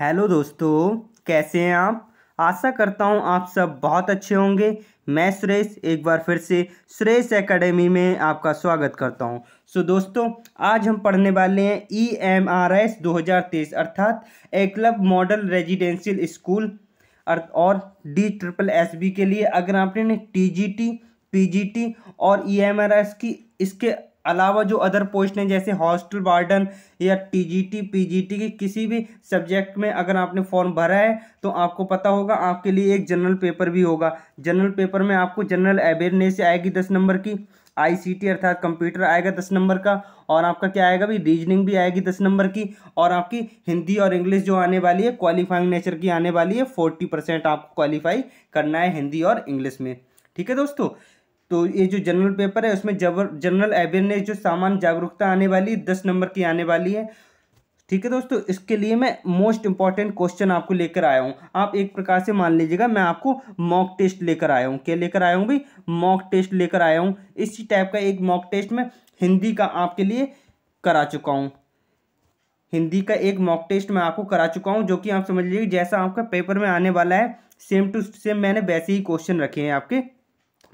hello दोस्तों कैसे हैं आप आशा करता हूं आप सब बहुत अच्छे होंगे मैं सुरेश एक बार फिर से सुरेश एकेडमी में आपका स्वागत करता हूं सो so, दोस्तों आज हम पढ़ने वाले हैं ई एम आर एस दो हज़ार तेईस अर्थात एकलव मॉडल रेजिडेंशियल स्कूल और डी ट्रिपल एस बी के लिए अगर आपने T G T P G T और ई एम आर एस की इसके अलावा जो अदर पोस्ट हैं जैसे हॉस्टल वार्डन या टीजीटी पीजीटी के किसी भी सब्जेक्ट में अगर आपने फॉर्म भरा है तो आपको पता होगा आपके लिए एक जनरल पेपर भी होगा जनरल पेपर में आपको जनरल अवेयरनेस आएगी दस नंबर की आईसीटी अर्थात कंप्यूटर आएगा दस नंबर का और आपका क्या आएगा भी रीजनिंग भी आएगी दस नंबर की और आपकी हिंदी और इंग्लिश जो आने वाली है क्वालिफाइंग नेचर की आने वाली है फोर्टी परसेंट आपको क्वालिफाई करना है हिंदी और इंग्लिश में ठीक है दोस्तों तो ये जो जनरल पेपर है उसमें जबर जनरल अवेयरनेस जो सामान्य जागरूकता आने वाली है दस नंबर की आने वाली है ठीक है दोस्तों इसके लिए मैं मोस्ट इंपॉर्टेंट क्वेश्चन आपको लेकर आया हूँ आप एक प्रकार से मान लीजिएगा मैं आपको मॉक टेस्ट लेकर आया हूँ क्या लेकर आया हूँ भाई मॉक टेस्ट लेकर आया हूँ इसी टाइप का एक मॉक टेस्ट मैं हिंदी का आपके लिए करा चुका हूँ हिंदी का एक मॉक टेस्ट मैं आपको करा चुका हूँ जो कि आप समझ लीजिए जैसा आपका पेपर में आने वाला है सेम टू सेम मैंने वैसे ही क्वेश्चन रखे हैं आपके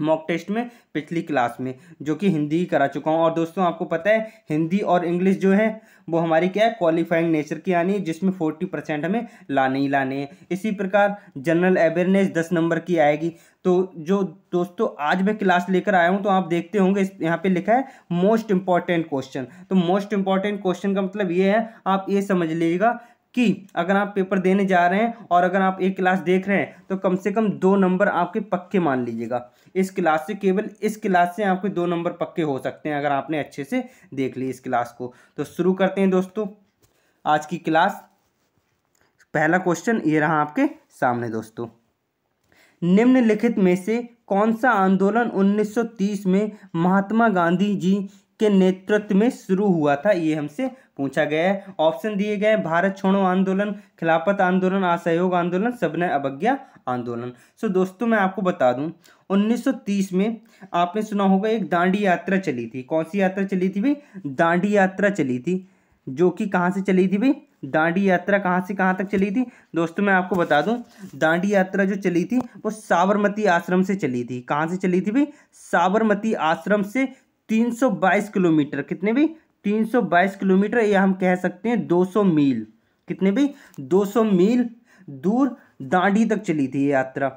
मॉक टेस्ट में पिछली क्लास में जो कि हिंदी ही करा चुका हूँ और दोस्तों आपको पता है हिंदी और इंग्लिश जो है वो हमारी क्या है क्वालिफाइंग नेचर की आनी है जिसमें फोर्टी परसेंट हमें लाने ही लाने हैं इसी प्रकार जनरल अवेयरनेस दस नंबर की आएगी तो जो दोस्तों आज मैं क्लास लेकर आया हूँ तो आप देखते होंगे इस यहाँ पे लिखा है मोस्ट इम्पॉर्टेंट क्वेश्चन तो मोस्ट इम्पॉर्टेंट क्वेश्चन का मतलब ये है आप ये समझ लीजिएगा कि अगर आप पेपर देने जा रहे हैं और अगर आप एक क्लास देख रहे हैं तो कम से कम दो नंबर आपके पक्के मान लीजिएगा इस क्लास से केवल इस क्लास से आपके दो नंबर पक्के हो सकते हैं अगर आपने अच्छे से देख ली इस क्लास को तो शुरू करते हैं दोस्तों आज की क्लास पहला क्वेश्चन ये रहा आपके सामने दोस्तों निम्नलिखित में से कौन सा आंदोलन 1930 में महात्मा गांधी जी के नेतृत्व में शुरू हुआ था ये हमसे पूछा गया है ऑप्शन दिए गए भारत छोड़ो आंदोलन खिलाफत आंदोलन असहयोग आंदोलन सबने अवज्ञा आंदोलन सो दोस्तों मैं आपको बता दूं 1930 में आपने सुना होगा एक दांडी यात्रा चली थी कौन सी यात्रा चली थी भाई दांडी यात्रा चली थी जो कि कहाँ से चली थी भाई दांडी यात्रा कहाँ से कहाँ तक चली थी दोस्तों मैं आपको बता दूं दांडी यात्रा जो चली थी वो साबरमती आश्रम से चली थी कहाँ से चली थी भाई साबरमती आश्रम से 322 किलोमीटर कितने भाई 322 किलोमीटर या हम कह सकते हैं 200 मील कितने भाई 200 मील दूर दांडी तक चली थी ये यात्रा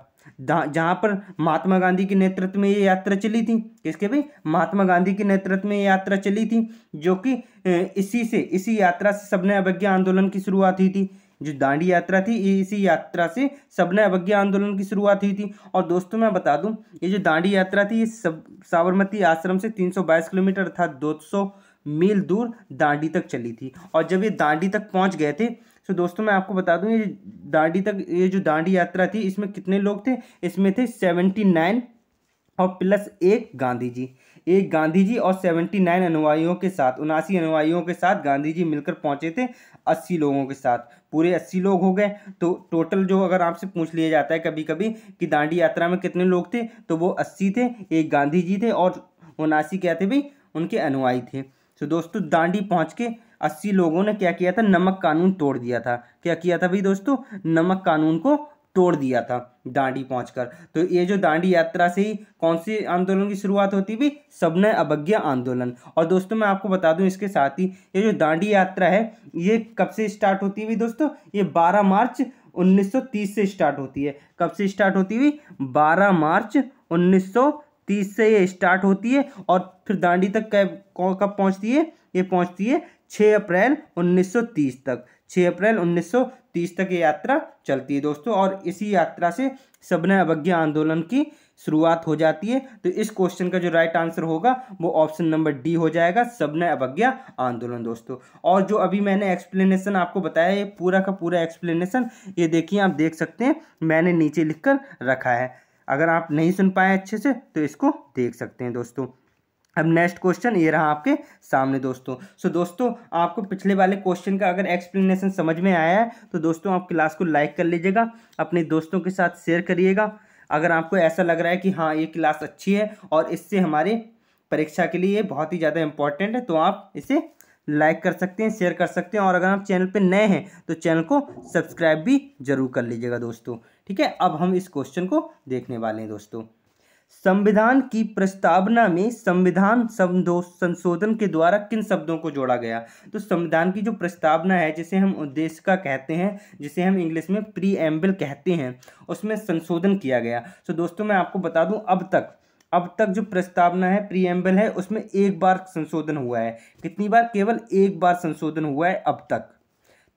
जहाँ पर महात्मा गांधी के नेतृत्व में ये यात्रा चली थी किसके भाई महात्मा गांधी के नेतृत्व में ये यात्रा चली थी जो कि इसी से इसी यात्रा से सबने अवज्ञा आंदोलन की शुरुआत हुई थी जो दांडी यात्रा थी इसी यात्रा से सबने अवज्ञा आंदोलन की शुरुआत हुई थी और दोस्तों मैं बता दूं ये जो दांडी यात्रा थी ये सब साबरमती आश्रम से 322 किलोमीटर अर्थात 200 मील दूर दांडी तक चली थी और जब ये दांडी तक पहुंच गए थे सो दोस्तों मैं आपको बता दूं ये दांडी तक ये जो दांडी यात्रा थी इसमें कितने लोग थे इसमें थे सेवेंटी नाइन और प्लस एक गांधी जी एक गांधी जी और सेवेंटी नाइन अनुयायियों के साथ उनासी अनुयायियों के साथ गांधी जी मिलकर पहुंचे थे अस्सी लोगों के साथ पूरे अस्सी लोग हो गए तो टोटल जो अगर आपसे पूछ लिया जाता है कभी कभी कि दांडी यात्रा में कितने लोग थे तो वो अस्सी थे एक गांधी जी थे और उनासी क्या थे भाई उनके अनुयायी थे तो दोस्तों दांडी पहुँच के अस्सी लोगों ने क्या किया था नमक कानून तोड़ दिया था क्या किया था भाई दोस्तों नमक कानून को तोड़ दिया था दांडी पहुंचकर तो ये जो दांडी यात्रा से ही कौन से आंदोलन की शुरुआत होती भी सबने अवज्ञा आंदोलन और दोस्तों मैं आपको बता दूं इसके साथ ही ये जो दांडी यात्रा है ये कब से स्टार्ट होती हुई दोस्तों ये 12 मार्च 1930 से स्टार्ट होती है कब से स्टार्ट होती हुई 12 मार्च 1930 से ये स्टार्ट होती है और फिर दांडी तक कब कब पहुँचती है ये पहुँचती है 6 अप्रैल 1930 तक 6 अप्रैल 1930 तक ये यात्रा चलती है दोस्तों और इसी यात्रा से सबने अवज्ञा आंदोलन की शुरुआत हो जाती है तो इस क्वेश्चन का जो राइट आंसर होगा वो ऑप्शन नंबर डी हो जाएगा सबने अवज्ञा आंदोलन दोस्तों और जो अभी मैंने एक्सप्लेनेशन आपको बताया ये पूरा का पूरा एक्सप्लेनेशन ये देखिए आप देख सकते हैं मैंने नीचे लिख कर रखा है अगर आप नहीं सुन पाए अच्छे से तो इसको देख सकते हैं दोस्तों अब नेक्स्ट क्वेश्चन ये रहा आपके सामने दोस्तों सो so, दोस्तों आपको पिछले वाले क्वेश्चन का अगर एक्सप्लेनेशन समझ में आया है तो दोस्तों आप क्लास को लाइक कर लीजिएगा अपने दोस्तों के साथ शेयर करिएगा अगर आपको ऐसा लग रहा है कि हाँ ये क्लास अच्छी है और इससे हमारे परीक्षा के लिए बहुत ही ज़्यादा इंपॉर्टेंट है तो आप इसे लाइक कर सकते हैं शेयर कर सकते हैं और अगर आप चैनल पर नए हैं तो चैनल को सब्सक्राइब भी जरूर कर लीजिएगा दोस्तों ठीक है अब हम इस क्वेश्चन को देखने वाले हैं दोस्तों संविधान की प्रस्तावना में संविधान संशोधन के द्वारा किन शब्दों को जोड़ा गया तो संविधान की जो प्रस्तावना है जिसे हम उद्देश्य का कहते हैं जिसे हम इंग्लिश में प्री कहते हैं उसमें संशोधन किया गया तो दोस्तों मैं आपको बता दूं अब तक अब तक जो प्रस्तावना है प्रीएम्बल है उसमें एक बार संशोधन हुआ है कितनी बार केवल एक बार संशोधन हुआ है अब तक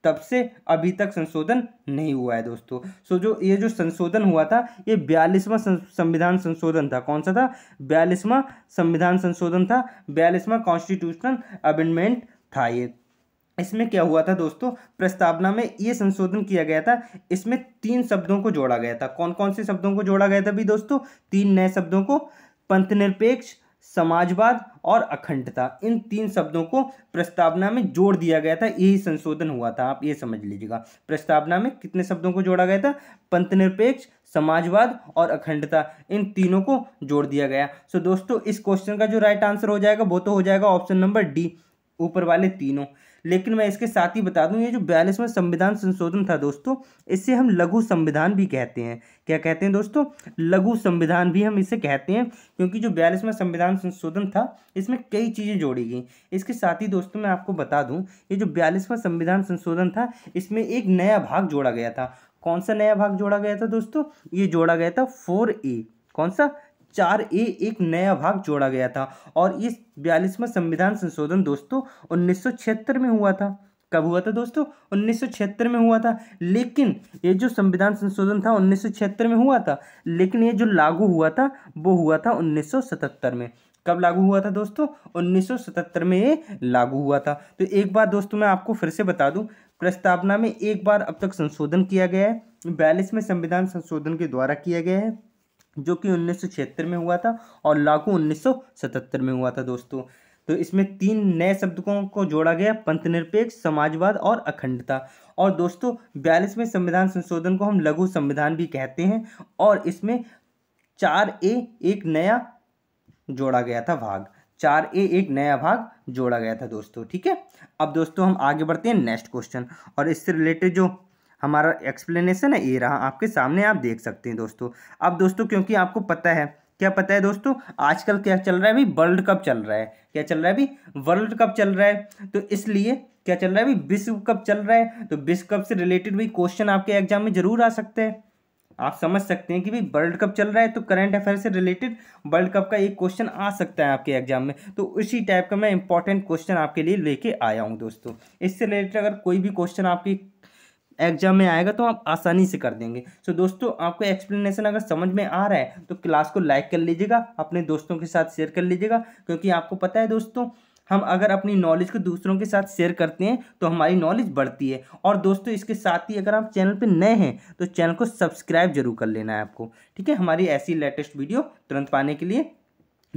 तब से अभी तक संशोधन नहीं हुआ है दोस्तों सो जो ये जो संशोधन हुआ था ये बयालीसवां संविधान संशोधन था कौन सा था बयालीसवां संविधान संशोधन था बयालीसवां कॉन्स्टिट्यूशनल अमेंडमेंट था ये इसमें क्या हुआ था दोस्तों प्रस्तावना में ये संशोधन किया गया था इसमें तीन शब्दों को जोड़ा गया था कौन कौन से शब्दों को जोड़ा गया था अभी दोस्तों तीन नए शब्दों को पंथ निरपेक्ष समाजवाद और अखंडता इन तीन शब्दों को प्रस्तावना में जोड़ दिया गया था यही संशोधन हुआ था आप ये समझ लीजिएगा प्रस्तावना में कितने शब्दों को जोड़ा गया था पंथनिरपेक्ष समाजवाद और अखंडता इन तीनों को जोड़ दिया गया सो दोस्तों इस क्वेश्चन का जो राइट आंसर हो जाएगा वो तो हो जाएगा ऑप्शन नंबर डी ऊपर वाले तीनों लेकिन मैं इसके साथ ही बता दूं ये जो बयालीसवा संविधान संशोधन था दोस्तों इसे हम लघु संविधान भी कहते हैं क्या कहते हैं दोस्तों लघु संविधान भी हम इसे कहते हैं क्योंकि जो बयालीसवा संविधान संशोधन था इसमें कई चीज़ें जोड़ी गई इसके साथ ही दोस्तों मैं आपको बता दूँ ये जो बयालीसवां संविधान संशोधन था इसमें एक नया भाग जोड़ा गया था कौन सा नया भाग जोड़ा गया था दोस्तों ये जोड़ा गया था फोर ए कौन सा चार ए एक नया भाग जोड़ा गया था और इस बयालीसवां संविधान संशोधन दोस्तों उन्नीस में हुआ था कब हुआ था दोस्तों उन्नीस में हुआ था लेकिन ये जो संविधान संशोधन था 1976 में हुआ था लेकिन ये जो लागू हुआ था वो हुआ था सतहत्तर में कब लागू हुआ था दोस्तों 1977 में ये लागू हुआ था तो एक बार दोस्तों मैं आपको फिर से बता दूं प्रस्तावना में एक बार अब तक संशोधन किया गया है बयालीसवें संविधान संशोधन के द्वारा किया गया है जो कि उन्नीस में हुआ था और लागू उन्नीस में हुआ था दोस्तों तो इसमें तीन नए शब्दकों को जोड़ा गया पंथनिरपेक्ष समाजवाद और अखंडता और दोस्तों बयालीसवें संविधान संशोधन को हम लघु संविधान भी कहते हैं और इसमें चार ए एक नया जोड़ा गया था भाग चार ए एक नया भाग जोड़ा गया था दोस्तों ठीक है अब दोस्तों हम आगे बढ़ते हैं नेक्स्ट क्वेश्चन और इससे रिलेटेड जो हमारा एक्सप्लेनेशन है ये रहा आपके सामने आप देख सकते हैं दोस्तों अब दोस्तों क्योंकि आपको पता है क्या पता है दोस्तों आजकल क्या चल रहा है अभी वर्ल्ड कप चल रहा है क्या चल रहा है अभी वर्ल्ड कप चल रहा है तो इसलिए क्या चल रहा है अभी विश्व कप चल रहा है तो विश्व कप से रिलेटेड भी क्वेश्चन आपके एग्जाम में जरूर आ सकते हैं आप समझ सकते हैं कि भाई वर्ल्ड कप चल रहा है तो करंट अफेयर से रिलेटेड वर्ल्ड कप का एक क्वेश्चन आ सकता है आपके एग्जाम में तो उसी टाइप का मैं इंपॉर्टेंट क्वेश्चन आपके लिए लेके आया हूँ दोस्तों इससे रिलेटेड अगर कोई भी क्वेश्चन आपकी एग्जाम में आएगा तो आप आसानी से कर देंगे सो so, दोस्तों आपको एक्सप्लेनेशन अगर समझ में आ रहा है तो क्लास को लाइक कर लीजिएगा अपने दोस्तों के साथ शेयर कर लीजिएगा क्योंकि आपको पता है दोस्तों हम अगर अपनी नॉलेज को दूसरों के साथ शेयर करते हैं तो हमारी नॉलेज बढ़ती है और दोस्तों इसके साथ ही अगर आप चैनल पर नए हैं तो चैनल को सब्सक्राइब जरूर कर लेना है आपको ठीक है हमारी ऐसी लेटेस्ट वीडियो तुरंत पाने के लिए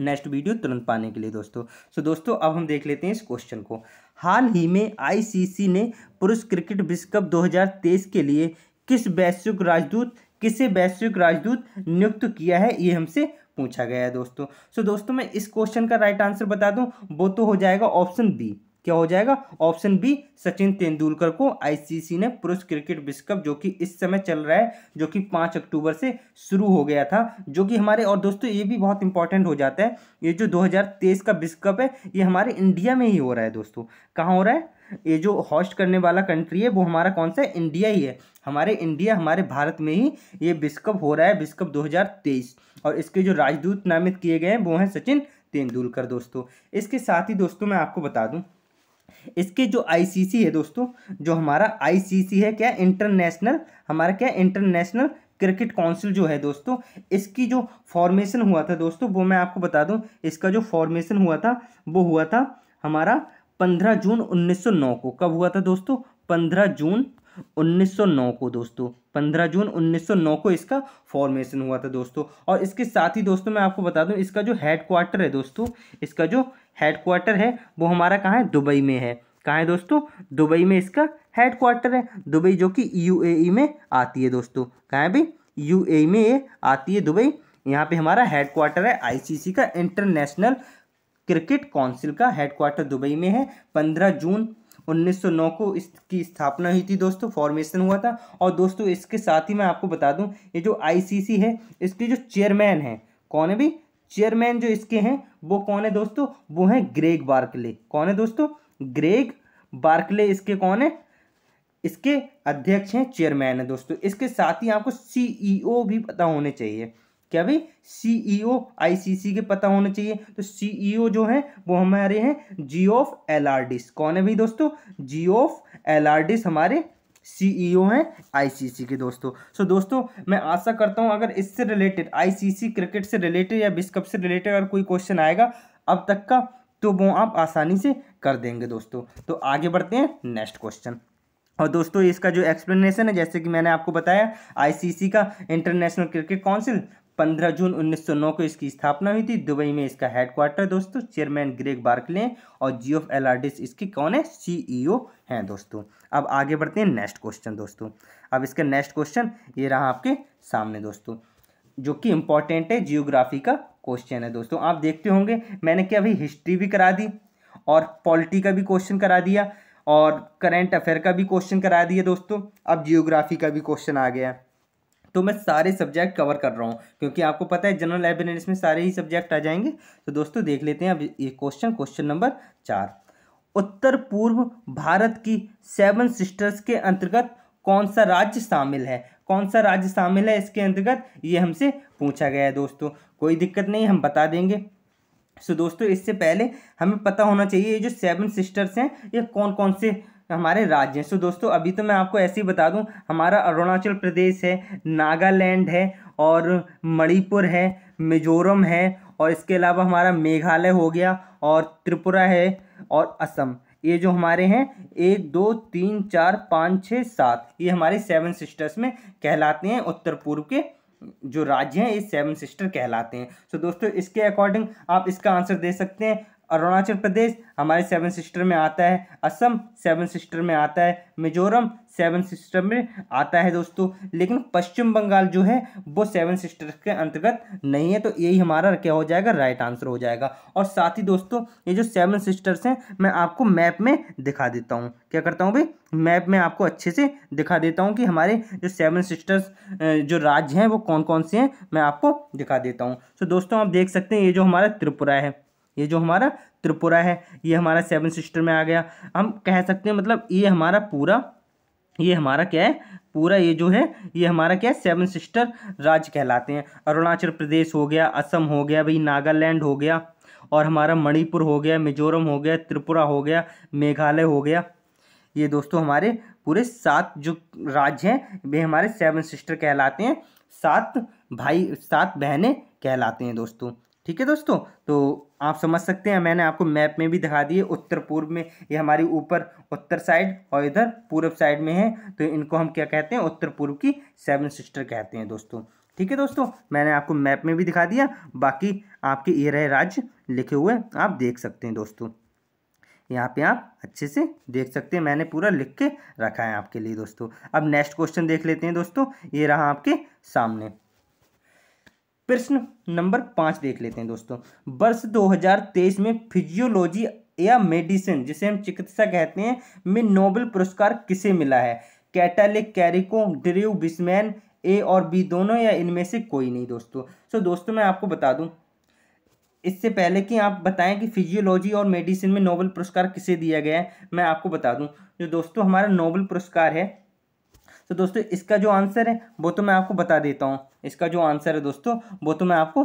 नेक्स्ट वीडियो तुरंत पाने के लिए दोस्तों सो so, दोस्तों अब हम देख लेते हैं इस क्वेश्चन को हाल ही में आईसीसी ने पुरुष क्रिकेट विश्व कप 2023 के लिए किस वैश्विक राजदूत किसे वैश्विक राजदूत नियुक्त किया है ये हमसे पूछा गया है दोस्तों सो दोस्तों मैं इस क्वेश्चन का राइट आंसर बता दूं वो तो हो जाएगा ऑप्शन बी क्या हो जाएगा ऑप्शन बी सचिन तेंदुलकर को आईसीसी ने पुरुष क्रिकेट विश्व कप जो कि इस समय चल रहा है जो कि पाँच अक्टूबर से शुरू हो गया था जो कि हमारे और दोस्तों ये भी बहुत इंपॉर्टेंट हो जाता है ये जो 2023 का विश्व कप है ये हमारे इंडिया में ही हो रहा है दोस्तों कहाँ हो रहा है ये जो हॉस्ट करने वाला कंट्री है वो हमारा कौन सा है इंडिया ही है हमारे इंडिया हमारे भारत में ही ये विश्व कप हो रहा है विश्व कप दो और इसके जो राजदूत नामित किए गए हैं वो हैं सचिन तेंदुलकर दोस्तों इसके साथ ही दोस्तों मैं आपको बता दूँ इसके जो आईसीसी है दोस्तों जो हमारा आईसीसी है क्या इंटरनेशनल हमारा क्या इंटरनेशनल क्रिकेट काउंसिल जो है दोस्तों इसकी जो फॉर्मेशन हुआ था दोस्तों वो मैं आपको बता दूं इसका जो फॉर्मेशन हुआ था वो हुआ था हमारा पंद्रह जून 1909 को कब हुआ था दोस्तों पंद्रह जून 1909 को दोस्तों 15 जून 1909 को इसका फॉर्मेशन हुआ था दोस्तों और इसके साथ ही दोस्तों मैं आपको बता दूं इसका जो हेड क्वार्टर है दोस्तों इसका जो हेडक्वार्टर है वो हमारा कहाँ है दुबई में है कहाँ है दोस्तों दुबई में इसका हेडक्वार्टर है दुबई जो कि यूएई e में आती है दोस्तों कहाँ है भाई यूएई e में ये आती है दुबई यहाँ पे हमारा हेडक्वार्टर है आईसीसी का इंटरनेशनल क्रिकेट काउंसिल का हेडक्वार्टर दुबई में है पंद्रह जून 1909 को इसकी स्थापना हुई थी दोस्तों फॉर्मेशन हुआ था और दोस्तों इसके साथ ही मैं आपको बता दूं ये जो आईसीसी है इसके जो चेयरमैन हैं कौन है भाई चेयरमैन जो इसके हैं वो कौन है दोस्तों वो है ग्रेग बार्कले कौन है दोस्तों ग्रेग बार्कले इसके कौन है इसके अध्यक्ष हैं चेयरमैन है दोस्तों इसके साथ ही आपको सीईओ e भी पता होने चाहिए क्या भाई सीईओ आईसीसी e के पता होने चाहिए तो सीईओ e जो है वो हमारे हैं जी ऑफ एल कौन है भाई दोस्तों जी ऑफ एल हमारे सीईओ e हैं आईसीसी के दोस्तों सो so, दोस्तों मैं आशा करता हूँ अगर इससे रिलेटेड आईसीसी क्रिकेट से रिलेटेड या विश्व कप से रिलेटेड अगर कोई क्वेश्चन आएगा अब तक का तो वो आप आसानी से कर देंगे दोस्तों तो आगे बढ़ते हैं नेक्स्ट क्वेश्चन और दोस्तों इसका जो एक्सप्लेनेशन है जैसे कि मैंने आपको बताया आईसीसी का इंटरनेशनल क्रिकेट काउंसिल 15 जून 1909 को इसकी स्थापना हुई थी दुबई में इसका हेडक्वार्टर दोस्तों चेयरमैन ग्रेग बार्कले और जी ऑफ एल इसके कौन है सीईओ e हैं दोस्तों अब आगे बढ़ते हैं नेक्स्ट क्वेश्चन दोस्तों अब इसका नेक्स्ट क्वेश्चन ये रहा आपके सामने दोस्तों जो कि इम्पॉर्टेंट है जियोग्राफी का क्वेश्चन है दोस्तों आप देखते होंगे मैंने क्या अभी हिस्ट्री भी करा दी और पॉलिटी का भी क्वेश्चन करा दिया और करेंट अफेयर का भी क्वेश्चन करा दिया दोस्तों अब जियोग्राफी का भी क्वेश्चन आ गया तो मैं सारे सब्जेक्ट कवर कर रहा हूँ क्योंकि आपको पता है जनरल लाइब्रेरी में सारे ही सब्जेक्ट आ जाएंगे तो दोस्तों देख लेते हैं अब ये क्वेश्चन क्वेश्चन नंबर चार उत्तर पूर्व भारत की सेवन सिस्टर्स के अंतर्गत कौन सा राज्य शामिल है कौन सा राज्य शामिल है इसके अंतर्गत ये हमसे पूछा गया है दोस्तों कोई दिक्कत नहीं हम बता देंगे सो दोस्तों इससे पहले हमें पता होना चाहिए ये जो सेवन सिस्टर्स हैं ये कौन कौन से हमारे राज्य हैं सो दोस्तों अभी तो मैं आपको ऐसे ही बता दूं हमारा अरुणाचल प्रदेश है नागालैंड है और मणिपुर है मिजोरम है और इसके अलावा हमारा मेघालय हो गया और त्रिपुरा है और असम ये जो हमारे हैं एक दो तीन चार पाँच छः सात ये हमारे सेवन सिस्टर्स में कहलाते हैं उत्तर पूर्व के जो राज्य हैं ये सेवन सिस्टर कहलाते हैं सो so, दोस्तों इसके अकॉर्डिंग आप इसका आंसर दे सकते हैं अरुणाचल प्रदेश हमारे सेवन सिस्टर में आता है असम सेवन सिस्टर में आता है मिजोरम सेवन सिस्टर में आता है दोस्तों लेकिन पश्चिम बंगाल जो है वो सेवन सिस्टर के अंतर्गत नहीं है तो यही हमारा क्या हो जाएगा राइट आंसर हो जाएगा और साथ ही दोस्तों ये जो सेवन सिस्टर्स हैं मैं आपको मैप में दिखा देता हूँ क्या करता हूँ भाई मैप में आपको अच्छे से दिखा देता हूँ कि हमारे जो सेवन सिस्टर्स जो राज्य हैं वो कौन कौन से हैं मैं आपको दिखा देता हूँ तो दोस्तों आप देख सकते हैं ये जो हमारा त्रिपुरा है ये जो हमारा त्रिपुरा है ये हमारा सेवन सिस्टर में आ गया हम कह सकते हैं मतलब ये हमारा पूरा ये हमारा क्या है पूरा ये जो है ये हमारा क्या है सेवन सिस्टर राज्य कहलाते हैं अरुणाचल प्रदेश हो गया असम हो गया भाई नागालैंड हो गया और हमारा मणिपुर हो गया मिजोरम हो गया त्रिपुरा हो गया मेघालय हो गया ये दोस्तों हमारे पूरे सात जो राज्य हैं वे हमारे सेवन सिस्टर कहलाते हैं सात भाई सात बहनें कहलाते हैं दोस्तों ठीक है दोस्तों तो आप समझ सकते हैं मैंने आपको मैप में भी दिखा दिए उत्तर पूर्व में ये हमारी ऊपर उत्तर साइड और इधर पूर्व साइड में है तो इनको हम क्या कहते हैं उत्तर पूर्व की सेवन सिस्टर कहते हैं दोस्तों ठीक है दोस्तों मैंने आपको मैप में भी दिखा दिया बाकी आपके ये रहे राज्य लिखे हुए आप देख सकते हैं दोस्तों यहाँ पे आप अच्छे से देख सकते हैं मैंने पूरा लिख के रखा है आपके लिए दोस्तों अब नेक्स्ट क्वेश्चन देख लेते हैं दोस्तों ये रहा आपके सामने प्रश्न नंबर पाँच देख लेते हैं दोस्तों वर्ष 2023 में फिजियोलॉजी या मेडिसिन जिसे हम चिकित्सा कहते हैं में नोबेल पुरस्कार किसे मिला है कैटालिक कैरिको ड्रिव बिस्मैन ए और बी दोनों या इनमें से कोई नहीं दोस्तों सो दोस्तों मैं आपको बता दूं इससे पहले कि आप बताएं कि फिजियोलॉजी और मेडिसिन में नोबेल पुरस्कार किसे दिया गया है मैं आपको बता दूं जो दोस्तों हमारा नोबेल पुरस्कार है तो दोस्तों इसका जो आंसर है वो तो मैं आपको बता देता हूँ इसका जो आंसर है दोस्तों वो तो मैं आपको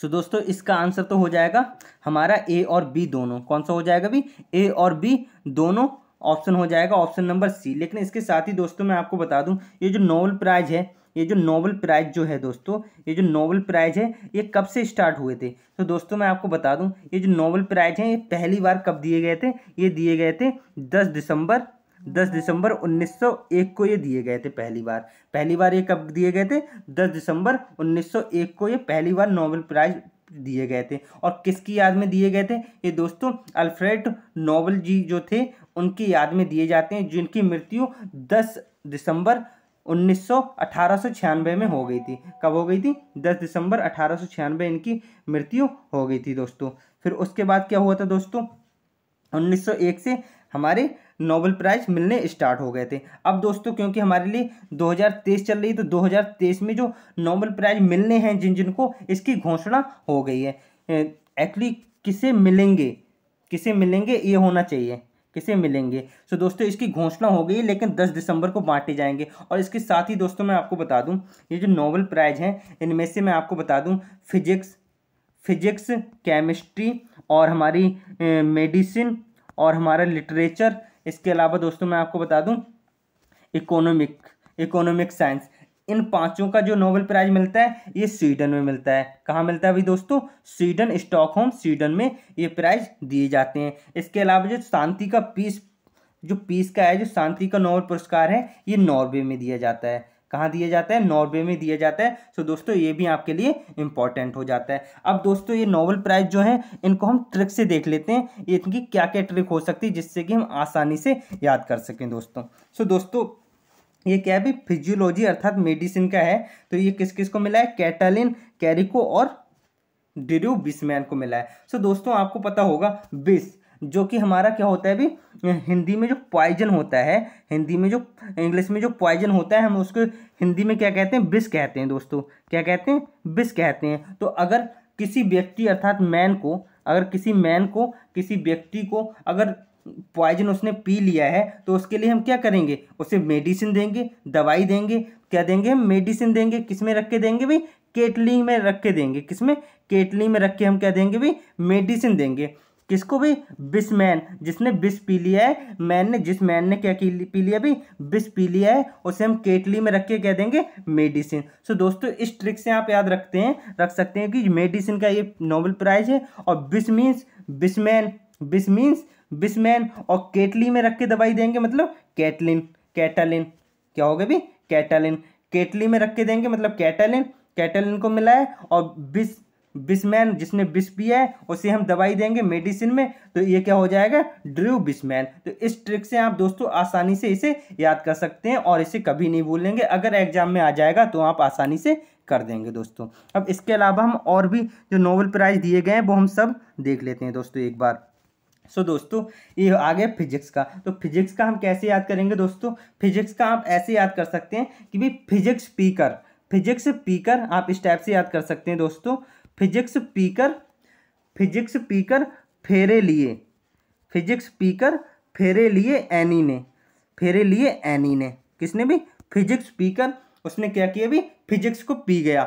सो so, दोस्तों इसका आंसर तो हो जाएगा हमारा ए और बी दोनों कौन सा हो जाएगा भी ए और बी दोनों ऑप्शन हो जाएगा ऑप्शन नंबर सी लेकिन इसके साथ ही दोस्तों मैं आपको बता दूं ये जो नोबल प्राइज़ है ये जो नोबल प्राइज़ जो है दोस्तों ये जो नोबल प्राइज़ है ये कब से स्टार्ट हुए थे तो दोस्तों मैं आपको बता दूं ये जो नोबल प्राइज़ हैं ये पहली बार कब दिए गए थे ये दिए गए थे दस दिसंबर 10 दिसंबर 1901 को ये दिए गए थे पहली बार पहली बार ये कब दिए गए थे 10 दिसंबर 1901 को ये पहली बार नोबेल प्राइज दिए गए थे और किसकी याद में दिए गए थे ये दोस्तों अल्फ्रेड नोबल जी जो थे उनकी याद में दिए जाते हैं जिनकी मृत्यु 10 दिसंबर उन्नीस में हो गई थी कब हो गई थी 10 दिसंबर अठारह इनकी मृत्यु हो गई थी दोस्तों फिर उसके बाद क्या हुआ था दोस्तों 1901 से हमारे नोबेल प्राइज़ मिलने स्टार्ट हो गए थे अब दोस्तों क्योंकि हमारे लिए 2023 चल रही है तो 2023 में जो नोबेल प्राइज़ मिलने हैं जिन जिनको इसकी घोषणा हो गई है एक्चुअली किसे मिलेंगे किसे मिलेंगे ये होना चाहिए किसे मिलेंगे सो so, दोस्तों इसकी घोषणा हो गई लेकिन 10 दिसंबर को बांटे जाएंगे और इसके साथ ही दोस्तों मैं आपको बता दूं ये जो नोबेल प्राइज़ हैं इनमें से मैं आपको बता दूं फिजिक्स फिजिक्स केमिस्ट्री और हमारी मेडिसिन और हमारा लिटरेचर इसके अलावा दोस्तों मैं आपको बता दूं इकोनॉमिक इकोनॉमिक साइंस इन पांचों का जो नोबेल प्राइज मिलता है ये स्वीडन में मिलता है कहाँ मिलता है अभी दोस्तों स्वीडन स्टॉकहोम स्वीडन में ये प्राइज दिए जाते हैं इसके अलावा जो शांति का पीस जो पीस का है जो शांति का नोबेल पुरस्कार है ये नॉर्वे में दिया जाता है कहाँ दिए जाता है नॉर्वे में दिया जाता है सो दोस्तों ये भी आपके लिए इम्पॉर्टेंट हो जाता है अब दोस्तों ये नोबल प्राइज़ जो है इनको हम ट्रिक से देख लेते हैं ये इनकी क्या क्या ट्रिक हो सकती है जिससे कि हम आसानी से याद कर सकें दोस्तों सो दोस्तों ये क्या है फिजियोलॉजी अर्थात मेडिसिन का है तो ये किस किस को मिला है कैटालिन कैरिको और ड्रू बिस्मैन को मिला है सो दोस्तों आपको पता होगा बिस जो कि हमारा क्या होता है भी हिंदी में जो पॉइजन होता है हिंदी में जो इंग्लिश में जो पॉइजन होता है हम उसको हिंदी में क्या कहते हैं बिस कहते हैं दोस्तों क्या कहते हैं बिस कहते हैं तो अगर किसी व्यक्ति अर्थात मैन को अगर किसी मैन को किसी व्यक्ति को अगर पॉइजन उसने पी लिया है तो उसके लिए हम क्या करेंगे उसे मेडिसिन देंगे दवाई देंगे क्या देंगे हम मेडिसिन देंगे किस में रख के देंगे भाई केटली में रख के देंगे किस में केटली में रख के हम क्या देंगे भाई मेडिसिन देंगे किसको भी बिस मैन जिसने बिस पी लिया है मैन ने जिस मैन ने क्या पी लिया भी बिस पी लिया है उसे हम केटली में रख के कह देंगे मेडिसिन सो so, दोस्तों इस ट्रिक से आप याद रखते हैं रख सकते हैं कि मेडिसिन का ये नोबल प्राइज है और bis means man bis means man और केटली में रख के दवाई देंगे मतलब कैटलिन कैटालिन क्या होगा भी कैटालिन केटली में रख के देंगे मतलब कैटालिन कैटालिन को मिलाए और बिस बिस्मैन जिसने बिस पिया है उसे हम दवाई देंगे मेडिसिन में तो ये क्या हो जाएगा ड्रू बिस्मैन तो इस ट्रिक से आप दोस्तों आसानी से इसे याद कर सकते हैं और इसे कभी नहीं भूलेंगे अगर एग्जाम में आ जाएगा तो आप आसानी से कर देंगे दोस्तों अब इसके अलावा हम और भी जो नोबल प्राइज़ दिए गए हैं वो हम सब देख लेते हैं दोस्तों एक बार सो so, दोस्तों ये आ गया फिजिक्स का तो फिजिक्स का हम कैसे याद करेंगे दोस्तों फिजिक्स का आप ऐसे याद कर सकते हैं कि भाई फिजिक्स पीकर फिजिक्स पीकर आप इस टाइप से याद कर सकते हैं दोस्तों फिजिक्स पीकर फिजिक्स पीकर फेरे लिए फिजिक्स पीकर फेरे लिए एनी ने फेरे लिए एनी ने किसने भी फिजिक्स पीकर उसने क्या किया भी फिजिक्स को पी गया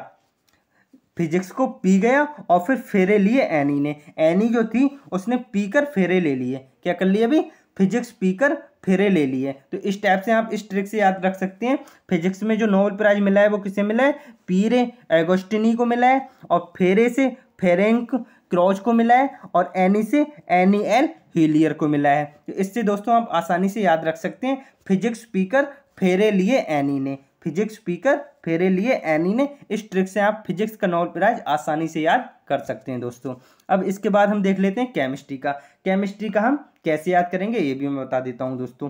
फिजिक्स को पी गया और फिर फेरे लिए एनी ने एनी जो थी उसने पीकर फेरे ले लिए क्या कर लिया भी फिजिक्स पीकर फेरे ले लिए तो इस टाइप से आप इस ट्रिक से याद रख सकते हैं फिजिक्स में जो नोबल प्राइज मिला है वो किसे मिला है पीर एगोस्टिनी को मिला है और फेरे से फेरेंक क्रॉच को मिला है और एनी से एनी एल हीलियर को मिला है तो इससे दोस्तों आप आसानी से याद रख सकते हैं फिजिक्स स्पीकर फेरे लिए एनी ने फिजिक्स स्पीकर फेरे लिए एनी ने इस ट्रिक से आप फिजिक्स का नोबल प्राइज आसानी से याद कर सकते हैं दोस्तों अब इसके बाद हम देख लेते हैं केमिस्ट्री का केमिस्ट्री का हम कैसे याद करेंगे ये भी मैं बता देता हूँ दोस्तों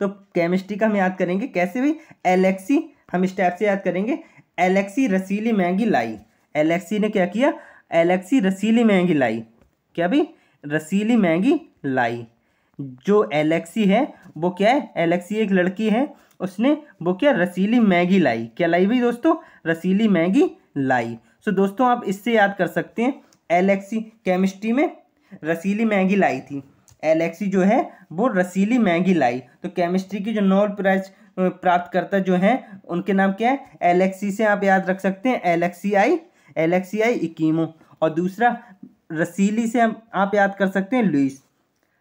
तो केमिस्ट्री का हम याद करेंगे कैसे भी एलेक्सी हम स्टेप से याद करेंगे एलेक्सी रसीली महंगी लाई एलेक्सी ने क्या किया एलेक्सी रसीली महंगी लाई क्या भाई रसीली महंगी लाई जो एलेक्सी है वो क्या है एलेक्सी एक लड़की है उसने वो क्या रसीली मैगी लाई क्या लाई भाई दोस्तों रसीली मैगी लाई सो दोस्तों आप इससे याद कर सकते हैं एलेक्सी केमिस्ट्री में रसीली मैगी लाई थी एलेक्सी e जो है वो रसीली महंगी लाई तो केमिस्ट्री की जो नोबल प्राइज प्राप्तकर्ता जो है उनके नाम क्या है एलेक्सी e से आप याद रख सकते हैं एलेक्सी आई एलेक्सी आई इकीमो और दूसरा रसीली से आप याद कर सकते हैं लुइस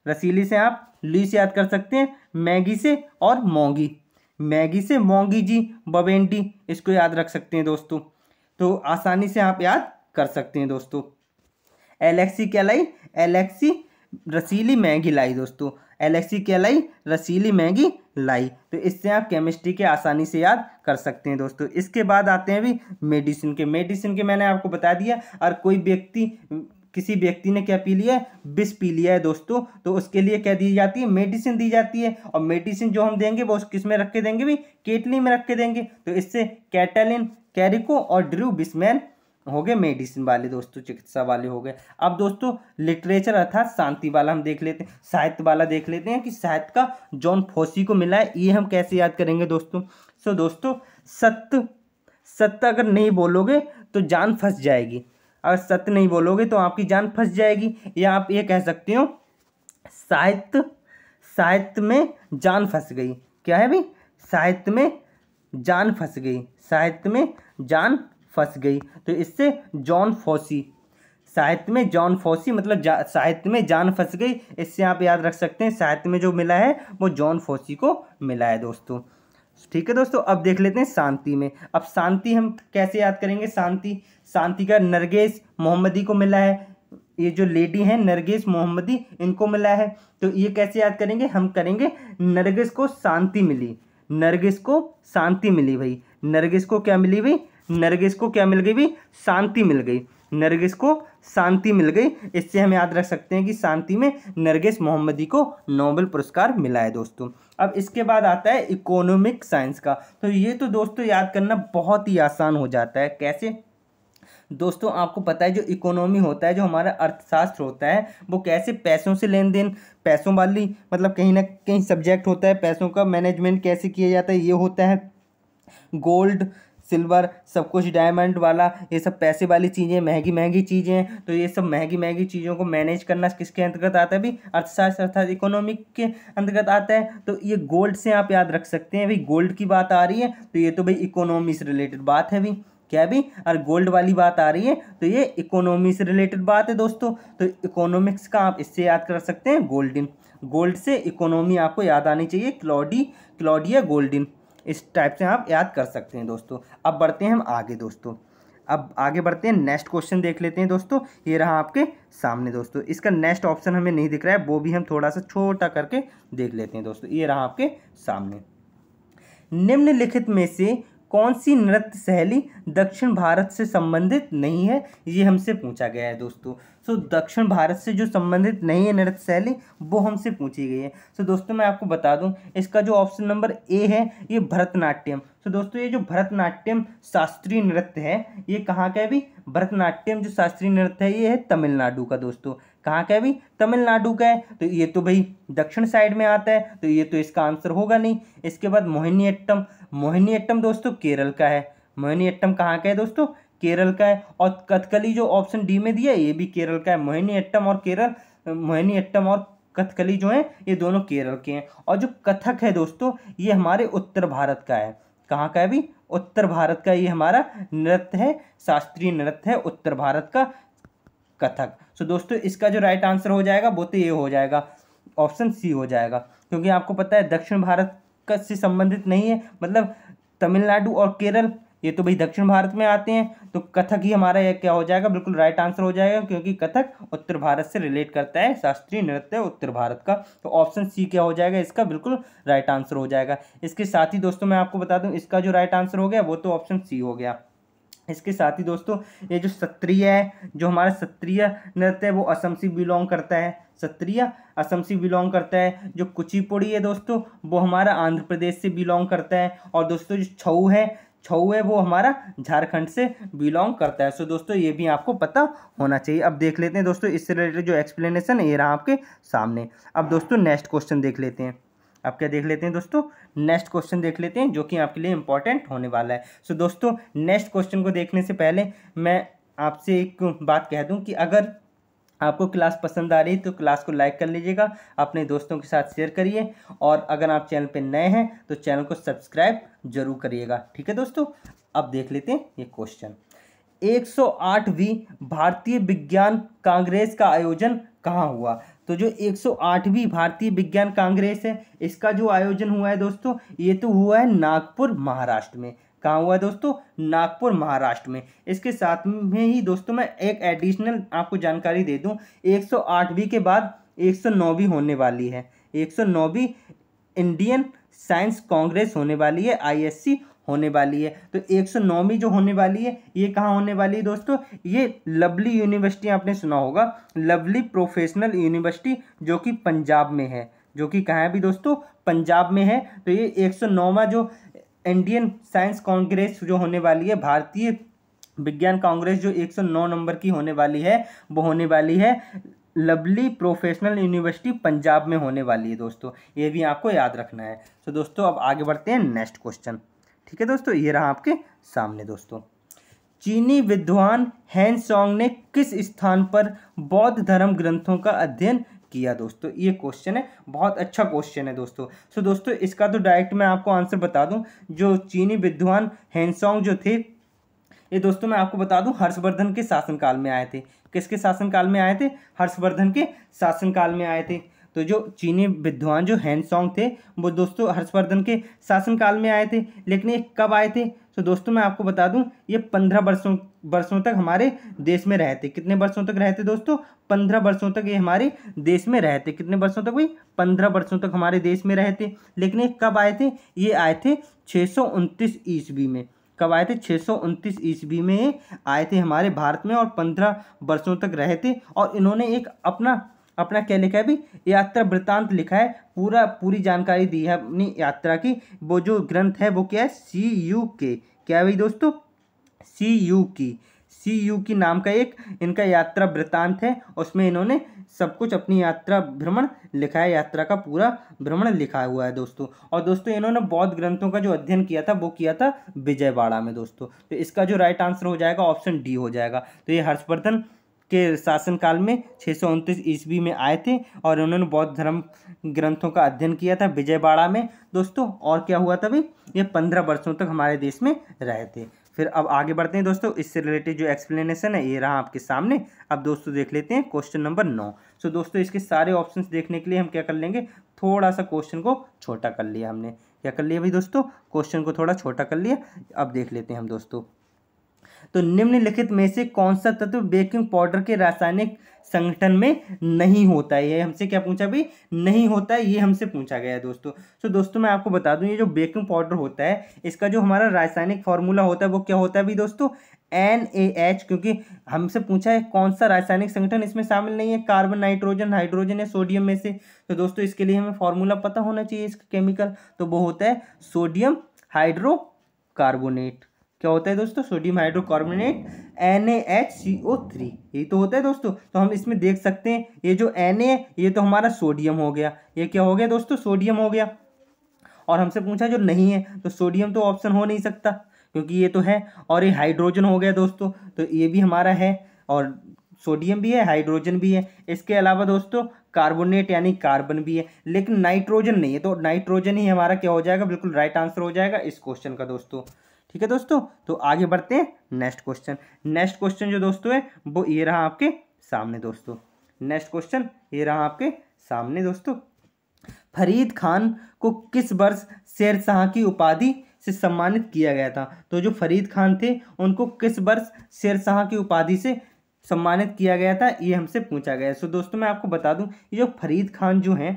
रसीली से आप लुइस याद कर सकते हैं मैगी से और मोंगी मैगी से मोंगी जी बबेंटी इसको याद रख सकते हैं दोस्तों तो आसानी से आप याद कर सकते हैं दोस्तों एलेक्सी e क्या लाई एलेक्सी रसीली महंगी लाई दोस्तों एलेक्सी क्या लाई रसीली महंगी लाई तो इससे आप केमिस्ट्री के आसानी से याद कर सकते हैं दोस्तों इसके बाद आते हैं भी मेडिसिन के मेडिसिन के मैंने आपको बता दिया और कोई व्यक्ति किसी व्यक्ति ने क्या पी लिया है बिस पी लिया है दोस्तों तो उसके लिए क्या दी जाती है मेडिसिन दी जाती है और मेडिसिन जो हम देंगे वो किस में रख के देंगे भी केटली में रख के देंगे तो इससे कैटलिन कैरिको और ड्रू बिसमैन हो गए मेडिसिन वाले दोस्तों चिकित्सा वाले हो गए अब दोस्तों लिटरेचर अर्थात शांति वाला हम देख लेते हैं साहित्य वाला देख लेते हैं कि साहित्य का जॉन फोसी को मिला है ये हम कैसे याद करेंगे दोस्तों सो दोस्तों सत्य सत्य अगर नहीं बोलोगे तो जान फंस जाएगी अगर सत्य नहीं बोलोगे तो आपकी जान फंस जाएगी या आप ये कह सकते हो साहित्य साहित्य में जान फंस गई क्या है भाई साहित्य में जान फंस गई साहित्य में जान फंस गई तो इससे जॉन फौसी साहित्य में जॉन फौसी मतलब साहित्य में जान फंस गई इससे आप याद रख सकते हैं साहित्य में जो मिला है वो जॉन फौसी को मिला है दोस्तों ठीक है दोस्तों अब देख लेते हैं शांति में अब शांति हम कैसे याद करेंगे शांति शांति का नरगेश मोहम्मदी को मिला है ये जो लेडी हैं नरगेश मोहम्मदी इनको मिला है तो ये कैसे याद करेंगे हम करेंगे नरगेश को शांति मिली नरगेश को शांति मिली भाई नरगेश को क्या मिली भाई नरगिस को क्या मिल गई भी शांति मिल गई नरगिस को शांति मिल गई इससे हम याद रख सकते हैं कि शांति में नरगिस मोहम्मदी को नोबेल पुरस्कार मिला है दोस्तों अब इसके बाद आता है इकोनॉमिक साइंस का तो ये तो दोस्तों याद करना बहुत ही आसान हो जाता है कैसे दोस्तों आपको पता है जो इकोनॉमी होता है जो हमारा अर्थशास्त्र होता है वो कैसे पैसों से लेन देन पैसों वाली मतलब कहीं ना कहीं सब्जेक्ट होता है पैसों का मैनेजमेंट कैसे किया जाता है ये होता है गोल्ड सिल्वर सब कुछ डायमंड वाला ये सब पैसे वाली चीज़ें महंगी महंगी चीज़ें हैं तो ये सब महंगी महंगी चीज़ों को मैनेज करना किसके अंतर्गत आता है भाई अर्थशास्त्र अर्थात इकोनॉमिक के अंतर्गत आता है तो ये गोल्ड से आप याद रख सकते हैं भाई गोल्ड की बात आ रही है तो ये तो भाई इकोनॉमी से रिलेटेड बात है भाई क्या भी और गोल्ड वाली बात आ रही है तो ये इकोनॉमी से रिलेटेड बात है दोस्तों तो इकोनॉमिक्स का आप इससे याद कर सकते हैं गोल्डिन गोल्ड से इकोनॉमी आपको याद आनी चाहिए क्लॉडी क्लॉडिया गोल्डिन इस टाइप से आप याद कर सकते हैं दोस्तों अब बढ़ते हैं हम आगे दोस्तों अब आगे बढ़ते हैं नेक्स्ट क्वेश्चन देख लेते हैं दोस्तों ये रहा आपके सामने दोस्तों इसका नेक्स्ट ऑप्शन हमें नहीं दिख रहा है वो भी हम थोड़ा सा छोटा करके देख लेते हैं दोस्तों ये रहा आपके सामने निम्नलिखित में से कौन सी नृत्य शैली दक्षिण भारत से संबंधित नहीं है ये हमसे पूछा गया है दोस्तों सो दक्षिण भारत से जो संबंधित नहीं है नृत्य शैली वो हमसे पूछी गई है सो दोस्तों मैं आपको बता दूँ इसका जो ऑप्शन नंबर ए है ये भरतनाट्यम सो दोस्तों ये जो भरतनाट्यम शास्त्रीय नृत्य है ये कहाँ का है भी भरतनाट्यम जो शास्त्रीय नृत्य है ये है तमिलनाडु का दोस्तों कहाँ का है भी तमिलनाडु का है तो ये तो भाई दक्षिण साइड में आता है तो ये तो इसका आंसर होगा नहीं इसके बाद मोहिनीअट्टम मोहिनीअट्टम दोस्तों केरल का है मोहिनीअट्टम कहाँ का है दोस्तों केरल का है और कथकली जो ऑप्शन डी में दिया है ये भी केरल का है मोहिनी अट्टम और केरल मोहिनी अट्टम और कथकली जो है ये दोनों केरल के हैं और जो कथक है दोस्तों ये हमारे उत्तर भारत का है कहाँ का है भी उत्तर भारत का ये हमारा नृत्य है शास्त्रीय नृत्य है उत्तर भारत का कथक सो so, दोस्तों इसका जो राइट आंसर हो जाएगा वो तो ये हो जाएगा ऑप्शन सी हो जाएगा क्योंकि आपको पता है दक्षिण भारत का से संबंधित नहीं है मतलब तमिलनाडु और केरल ये तो भाई दक्षिण भारत में आते हैं तो कथक ही हमारा यह क्या हो जाएगा बिल्कुल राइट आंसर हो जाएगा क्योंकि कथक उत्तर भारत से रिलेट करता है शास्त्रीय नृत्य उत्तर भारत का तो ऑप्शन सी क्या हो जाएगा इसका बिल्कुल राइट आंसर हो जाएगा इसके साथ ही दोस्तों मैं आपको बता दूँ इसका जो राइट आंसर हो गया वो तो ऑप्शन सी हो गया इसके साथ ही दोस्तों ये जो सत्रिय है जो हमारा सत्रिय नृत्य है वो असम से बिलोंग करता है सत्रिय असम से बिलोंग करता है जो कुचिपुड़ी है दोस्तों वो हमारा आंध्र प्रदेश से बिलोंग करता है और दोस्तों जो छऊ है छऊ है वो हमारा झारखंड से बिलोंग करता है सो दोस्तों ये भी आपको पता होना चाहिए अब देख लेते हैं दोस्तों इससे रिलेटेड जो एक्सप्लेनेशन है ये रहा आपके सामने अब दोस्तों नेक्स्ट क्वेश्चन देख लेते हैं आप क्या देख लेते हैं दोस्तों नेक्स्ट क्वेश्चन देख लेते हैं जो कि आपके लिए इंपॉर्टेंट होने वाला है सो दोस्तों नेक्स्ट क्वेश्चन को देखने से पहले मैं आपसे एक बात कह दूं कि अगर आपको क्लास पसंद आ रही तो क्लास को लाइक कर लीजिएगा अपने दोस्तों के साथ शेयर करिए और अगर आप चैनल पर नए हैं तो चैनल को सब्सक्राइब जरूर करिएगा ठीक है दोस्तों अब देख लेते हैं ये क्वेश्चन 108वीं भारतीय विज्ञान कांग्रेस का आयोजन कहाँ हुआ तो जो 108वीं भारतीय विज्ञान कांग्रेस है इसका जो आयोजन हुआ है दोस्तों ये तो हुआ है नागपुर महाराष्ट्र में कहाँ हुआ है दोस्तों नागपुर महाराष्ट्र में इसके साथ में ही दोस्तों मैं एक एडिशनल आपको जानकारी दे दूँ एक सौ के बाद एक सौ होने वाली है एक भी इंडियन साइंस कांग्रेस होने वाली है आईएससी होने वाली है तो एक सौ नौवीं जो होने वाली है ये कहाँ होने वाली है दोस्तों ये लवली यूनिवर्सिटी आपने सुना होगा लवली प्रोफेशनल यूनिवर्सिटी जो कि पंजाब में है जो कि कहाँ है भी दोस्तों पंजाब में है तो ये एक सौ नौवा जो इंडियन साइंस कांग्रेस जो होने वाली है भारतीय विज्ञान कांग्रेस जो 109 नंबर की होने वाली है वो होने वाली है लवली प्रोफेशनल यूनिवर्सिटी पंजाब में होने वाली है दोस्तों ये भी आपको याद रखना है तो दोस्तों अब आगे बढ़ते हैं नेक्स्ट क्वेश्चन ठीक है दोस्तों ये रहा आपके सामने दोस्तों चीनी विद्वान हैंसोंग ने किस स्थान पर बौद्ध धर्म ग्रंथों का अध्ययन किया दोस्तों ये क्वेश्चन है बहुत अच्छा क्वेश्चन है दोस्तों सो दोस्तों इसका तो डायरेक्ट मैं आपको आंसर बता दूँ जो चीनी विद्वान हैंसोंग जो थे ये दोस्तों मैं आपको बता दूं हर्षवर्धन के शासनकाल में आए थे किसके शासनकाल में आए थे हर्षवर्धन के शासनकाल में आए थे तो जो चीनी विद्वान जो हैंडसोंग थे वो दोस्तों हर्षवर्धन के शासनकाल में आए थे लेकिन ये कब आए थे तो दोस्तों मैं आपको बता दूं ये पंद्रह वर्षों वर्षों तक हमारे देश में रहे थे कितने वर्षों तक रहे थे दोस्तों पंद्रह वर्षों तक ये हमारे देश में रहे थे कितने वर्षों तक भाई पंद्रह वर्षों तक हमारे देश में रहे थे लेकिन ये कब आए थे ये आए थे छः सौ उनतीस ईस्वी में कब आए थे छः सौ उनतीस ईस्वी में आए थे हमारे भारत में और पंद्रह वर्षों तक रहे थे और इन्होंने एक अपना अपना क्या लिखा है भी यात्रा वृत्तांत लिखा है पूरा पूरी जानकारी दी है अपनी यात्रा की वो जो ग्रंथ है वो क्या है सी यू के क्या है भाई दोस्तों सी यू की सी यू की नाम का एक इनका यात्रा वृत्तांत है उसमें इन्होंने सब कुछ अपनी यात्रा भ्रमण लिखा है यात्रा का पूरा भ्रमण लिखा हुआ है दोस्तों और दोस्तों इन्होंने बौद्ध ग्रंथों का जो अध्ययन किया था वो किया था विजयवाड़ा में दोस्तों तो इसका जो राइट आंसर हो जाएगा ऑप्शन डी हो जाएगा तो ये हर्षवर्धन के शासनकाल में छः सौ उनतीस ईस्वी में आए थे और उन्होंने बौद्ध धर्म ग्रंथों का अध्ययन किया था विजयवाड़ा में दोस्तों और क्या हुआ था भाई ये पंद्रह वर्षों तक हमारे देश में रहे थे फिर अब आगे बढ़ते हैं दोस्तों इससे रिलेटेड जो एक्सप्लेनेशन है ये रहा आपके सामने अब दोस्तों देख लेते हैं क्वेश्चन नंबर नौ सो दोस्तों इसके सारे ऑप्शन देखने के लिए हम क्या कर लेंगे थोड़ा सा क्वेश्चन को छोटा कर लिया हमने क्या कर लिया भाई दोस्तों क्वेश्चन को थोड़ा छोटा कर लिया अब देख लेते हैं हम दोस्तों तो निम्नलिखित में से कौन सा तत्व बेकिंग पाउडर के रासायनिक संगठन में नहीं होता है ये हमसे क्या पूछा भाई नहीं होता है ये हमसे पूछा गया है दोस्तों सो तो दोस्तों मैं आपको बता दूं ये जो बेकिंग पाउडर होता है इसका जो हमारा रासायनिक फॉर्मूला होता है वो क्या होता है भाई दोस्तों एन ए एच क्योंकि हमसे पूछा है कौन सा रासायनिक संगठन इसमें शामिल नहीं है कार्बन नाइट्रोजन हाइड्रोजन या सोडियम में से तो दोस्तों इसके लिए हमें फॉर्मूला पता होना चाहिए इसका केमिकल तो वो होता है सोडियम हाइड्रो कार्बोनेट क्या होता है दोस्तों sodium hydrocarbonate N H C O three ये तो होता है दोस्तों तो हम इसमें देख सकते हैं ये जो एन ए ये तो हमारा सोडियम हो गया ये क्या हो गया दोस्तों सोडियम हो गया और हमसे पूछा जो नहीं है तो सोडियम तो ऑप्शन हो नहीं सकता क्योंकि ये तो है और ये हाइड्रोजन हो गया दोस्तों तो ये भी हमारा है और सोडियम भी है हाइड्रोजन भी है इसके अलावा दोस्तों कार्बोनेट यानी कार्बन भी है लेकिन नाइट्रोजन नहीं है तो नाइट्रोजन ही हमारा क्या हो जाएगा बिल्कुल राइट आंसर हो जाएगा इस क्वेश्चन का दोस्तों ठीक है दोस्तों तो आगे बढ़ते हैं नेक्स्ट क्वेश्चन नेक्स्ट क्वेश्चन जो दोस्तों है वो ये रहा आपके सामने दोस्तों नेक्स्ट क्वेश्चन ये रहा आपके सामने दोस्तों फरीद खान को किस वर्ष शेर शाह की उपाधि से सम्मानित किया गया था तो जो फरीद खान थे उनको किस वर्ष शेर शाह की उपाधि से सम्मानित किया गया था ये हमसे पूछा गया सो दोस्तों मैं आपको बता दूं ये जो फरीद खान जो हैं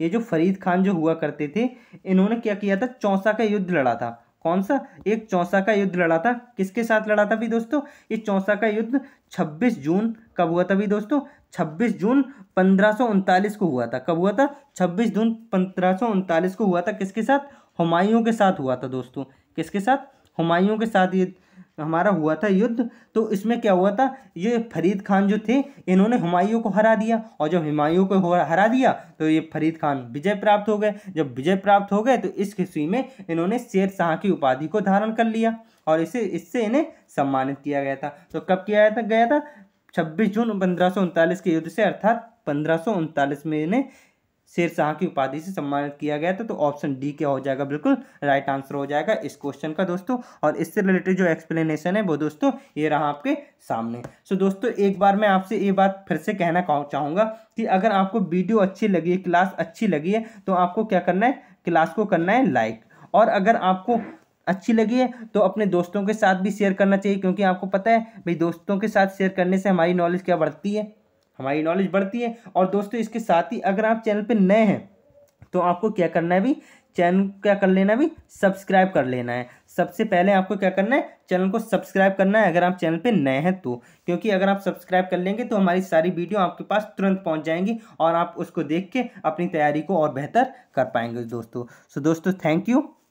ये जो फरीद खान जो हुआ करते थे इन्होंने क्या किया था चौसा का युद्ध लड़ा था कौन सा एक चौसा का युद्ध लड़ा था किसके साथ लड़ा था भी दोस्तों ये चौसा का युद्ध 26 जून कब हुआ था भी दोस्तों 26 जून पंद्रह को हुआ था कब हुआ था 26 जून पंद्रह को हुआ था किसके साथ हुमायूं के साथ हुआ था दोस्तों किसके साथ हुमायूं के साथ ये तो हमारा हुआ था युद्ध तो इसमें क्या हुआ था ये फरीद खान जो थे इन्होंने हुमायूं को हरा दिया और जब हुमायूं को हरा दिया तो ये फरीद खान विजय प्राप्त हो गए जब विजय प्राप्त हो गए तो इस खुशी में इन्होंने शेर शाह की उपाधि को धारण कर लिया और इसे इससे इन्हें सम्मानित किया गया था तो कब किया था गया था छब्बीस जून पंद्रह के युद्ध से अर्थात पंद्रह में इन्हें शेर शाह की उपाधि से सम्मानित किया गया था तो ऑप्शन डी क्या हो जाएगा बिल्कुल राइट आंसर हो जाएगा इस क्वेश्चन का दोस्तों और इससे रिलेटेड जो एक्सप्लेनेशन है वो दोस्तों ये रहा आपके सामने सो दोस्तों एक बार मैं आपसे ये बात फिर से कहना चाहूँगा कि अगर आपको वीडियो अच्छी लगी है क्लास अच्छी लगी है तो आपको क्या करना है क्लास को करना है लाइक और अगर आपको अच्छी लगी है तो अपने दोस्तों के साथ भी शेयर करना चाहिए क्योंकि आपको पता है भाई दोस्तों के साथ शेयर करने से हमारी नॉलेज क्या बढ़ती है हमारी नॉलेज बढ़ती है और दोस्तों इसके साथ ही अगर आप चैनल पर नए हैं तो आपको क्या करना है भी चैनल क्या कर लेना भी सब्सक्राइब कर लेना है सबसे पहले आपको क्या करना है चैनल को सब्सक्राइब करना है अगर आप चैनल पे नए हैं तो क्योंकि अगर आप सब्सक्राइब कर लेंगे तो हमारी सारी वीडियो आपके पास तुरंत पहुंच जाएंगी और आप उसको देख के अपनी तैयारी को और बेहतर कर पाएंगे दोस्तों सो दोस्तों थैंक यू